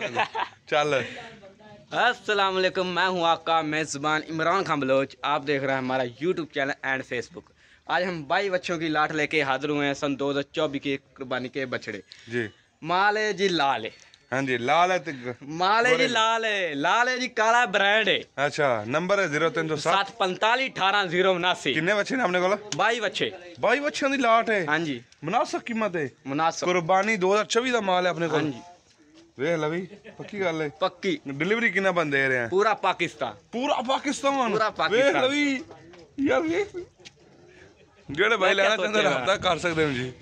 चल असलम मैं हूं आपका मेज़बान इमरान खान बलोच आप देख रहे हैं हमारा यूट्यूब चैनल एंड फेसबुक आज हम बाई बच्चों की लाट लेके हाजिर हुए हैं सन 2024 की कुर्बानी के बछड़े जी माले जी लाल हाँ जी लाल है तो माले जी लाल है लाल है जी काला ब्रांड है अच्छा नंबर है जीरो तीन सौ सात पंताली अठारह जीरो उनासी किन्ने बच्चे ने अपने को बाई बच्चे बाई बच्चों की लाट है हाँ जी मुनासब कीमत है मुनासब कुर्बानी दो हजार चौबीस का माल है अपने को हाँ जी ਵੇਖ ਲਵੀ ਪੱਕੀ ਗੱਲ ਏ ਪੱਕੀ ਡਿਲੀਵਰੀ ਕਿੰਨਾ ਬੰਦ ਦੇ ਰਹੇ ਆ ਪੂਰਾ ਪਾਕਿਸਤਾਨ ਪੂਰਾ ਪਾਕਿਸਤਾਨ ਪੂਰਾ ਪਾਕਿਸਤਾਨ ਵੇਖ ਲਵੀ ਯਾਰ ਵੇਖ ਜਿਹੜੇ ਭਾਈ ਲੈਣਾ ਚਾਹੁੰਦੇ ਰابطਾ ਕਰ ਸਕਦੇ ਹੋ ਜੀ